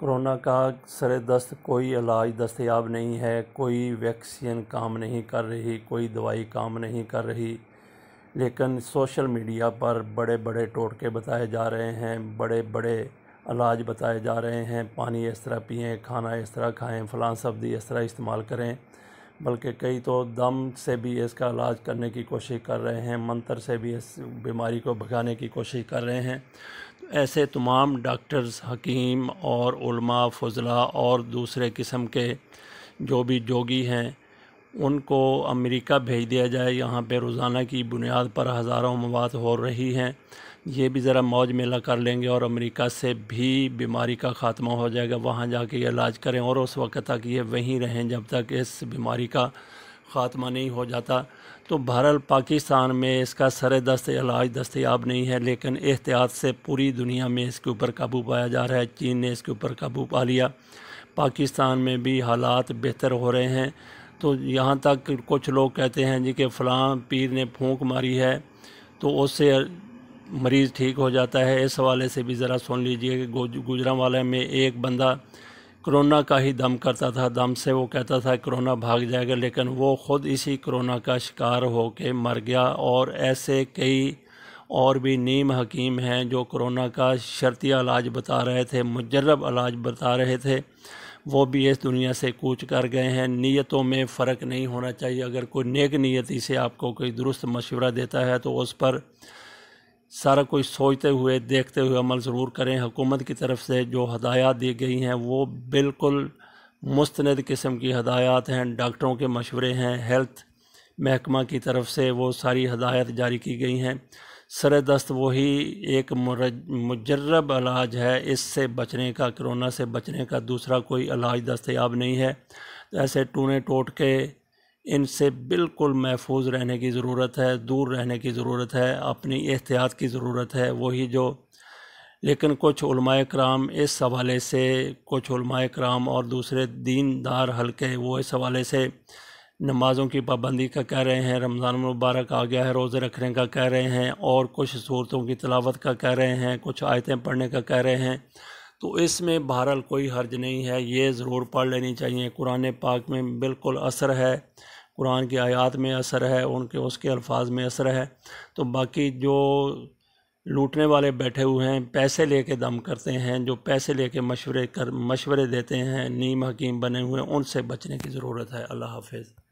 corona का sir दस्त कोई इलाज दस्तयाब नहीं है कोई वैक्सीन काम नहीं कर रही कोई दवाई काम नहीं कर रही लेकिन सोशल मीडिया पर बड़े बड़े टोटके बताए जा रहे हैं बड़े बड़े इलाज बताए जा रहे हैं पानी इस तरह पिएँ खाना इस तरह खाएँ फलां सब्ज़ी इस तरह इस्तेमाल करें बल्कि कई तो दम से भी इसका इलाज करने की कोशिश कर रहे हैं मंत्र से भी इस बीमारी को भगाने की कोशिश कर रहे हैं ऐसे तमाम डॉक्टर्स हकीम और फजला और दूसरे किस्म के जो भी जोगी हैं उनको अमेरिका भेज दिया जाए यहाँ पे रोज़ाना की बुनियाद पर हज़ारों मवाद हो रही हैं ये भी ज़रा मौज मेला कर लेंगे और अमेरिका से भी बीमारी का ख़ात्मा हो जाएगा वहाँ जाके इलाज करें और उस वक्त तक ये वहीं रहें जब तक इस बीमारी का ख़ात्मा नहीं हो जाता तो भारत पाकिस्तान में इसका सर दस्त इलाज दस्तियाब नहीं है लेकिन एहतियात से पूरी दुनिया में इसके ऊपर काबू पाया जा रहा है चीन ने इसके ऊपर काबू पा लिया पाकिस्तान में भी हालात बेहतर हो रहे हैं तो यहाँ तक कुछ लोग कहते हैं जी कि फ़लाँ पीर ने फूंक मारी है तो उससे मरीज़ ठीक हो जाता है इस हवाले से भी ज़रा सुन लीजिए कि गुजरा वाले में एक बंदा कोरोना का ही दम करता था दम से वो कहता था कोरोना भाग जाएगा लेकिन वो ख़ुद इसी कोरोना का शिकार हो के मर गया और ऐसे कई और भी नीम हकीम हैं जो कोरोना का शर्ती इलाज बता रहे थे मुजरब इलाज बता रहे थे वो भी इस दुनिया से कूच कर गए हैं नीयतों में फ़र्क नहीं होना चाहिए अगर कोई नेक नीयती से आपको कोई दुरुस्त मशवरा देता है तो उस पर सारा कुछ सोचते हुए देखते हुए अमल ज़रूर करें हुकूमत की तरफ से जो हदायत दी गई हैं वो बिल्कुल मुस्ंद किस्म की हदायत हैं डॉक्टरों के मशवरे हैं हेल्थ महकमा की तरफ से वो सारी हदायत जारी की गई हैं सर दस्त वही एक मुजरब इलाज है इससे बचने का कोरोना से बचने का दूसरा कोई इलाज दस्तयाब नहीं है ऐसे टूने टोट के इनसे बिल्कुल महफूज रहने की ज़रूरत है दूर रहने की ज़रूरत है अपनी एहतियात की ज़रूरत है वही जो लेकिन कुछ कराम इस हवाले से कुछ कराम और दूसरे दीनदार हलके वो इस हवाले से नमाज़ों की पाबंदी का कह रहे हैं रमज़ान मुबारक आ गया है रोज़े रखने का कह रहे हैं और कुछ सूरतों की तलावत का कह रहे हैं कुछ आयतें पढ़ने का कह रहे हैं तो इसमें बहरहाल कोई हर्ज नहीं है ये ज़रूर पढ़ लेनी चाहिए कुरान पाक में बिल्कुल असर है कुरान की आयात में असर है उनके उसके अल्फाज में असर है तो बाकी जो लूटने वाले बैठे हुए हैं पैसे लेके दम करते हैं जो पैसे लेके मशवरे कर मशवरे देते हैं नीम हकीम बने हुए उनसे बचने की ज़रूरत है अल्लाह हाफिज़